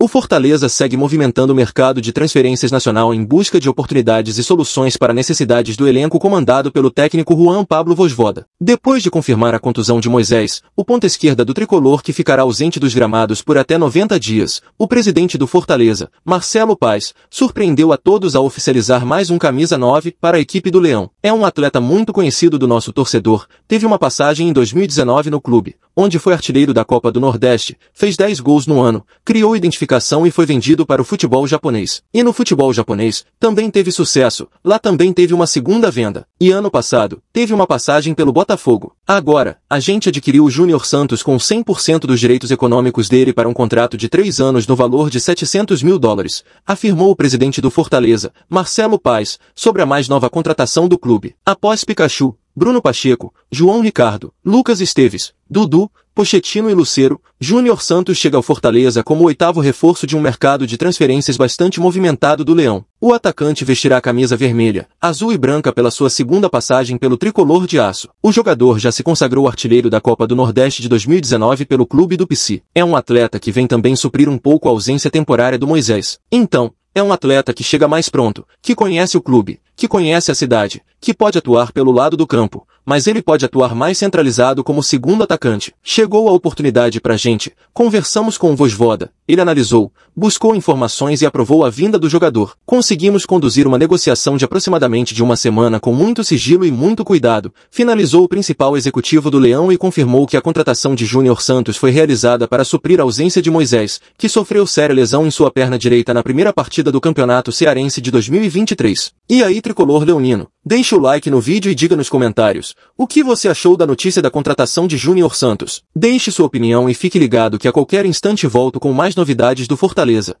O Fortaleza segue movimentando o mercado de transferências nacional em busca de oportunidades e soluções para necessidades do elenco comandado pelo técnico Juan Pablo Vosvoda. Depois de confirmar a contusão de Moisés, o ponta esquerda do tricolor que ficará ausente dos gramados por até 90 dias, o presidente do Fortaleza, Marcelo Paes, surpreendeu a todos ao oficializar mais um camisa 9 para a equipe do Leão. É um atleta muito conhecido do nosso torcedor, teve uma passagem em 2019 no clube, onde foi artilheiro da Copa do Nordeste, fez 10 gols no ano, criou identificação e foi vendido para o futebol japonês. E no futebol japonês, também teve sucesso, lá também teve uma segunda venda. E ano passado, teve uma passagem pelo Botafogo. Agora, a gente adquiriu o Júnior Santos com 100% dos direitos econômicos dele para um contrato de 3 anos no valor de 700 mil dólares, afirmou o presidente do Fortaleza, Marcelo Paes, sobre a mais nova contratação do clube. Após Pikachu, Bruno Pacheco, João Ricardo, Lucas Esteves, Dudu, Pochettino e Lucero, Júnior Santos chega ao Fortaleza como o oitavo reforço de um mercado de transferências bastante movimentado do Leão. O atacante vestirá a camisa vermelha, azul e branca pela sua segunda passagem pelo tricolor de aço. O jogador já se consagrou artilheiro da Copa do Nordeste de 2019 pelo clube do Pici. É um atleta que vem também suprir um pouco a ausência temporária do Moisés. Então, é um atleta que chega mais pronto, que conhece o clube, que conhece a cidade, que pode atuar pelo lado do campo, mas ele pode atuar mais centralizado como segundo atacante. Chegou a oportunidade pra gente, conversamos com o Vosvoda, ele analisou, buscou informações e aprovou a vinda do jogador. Conseguimos conduzir uma negociação de aproximadamente de uma semana com muito sigilo e muito cuidado, finalizou o principal executivo do Leão e confirmou que a contratação de Júnior Santos foi realizada para suprir a ausência de Moisés, que sofreu séria lesão em sua perna direita na primeira partida do Campeonato Cearense de 2023. E aí Tricolor Leonino, Deixe o like no vídeo e diga nos comentários o que você achou da notícia da contratação de Júnior Santos. Deixe sua opinião e fique ligado que a qualquer instante volto com mais novidades do Fortaleza.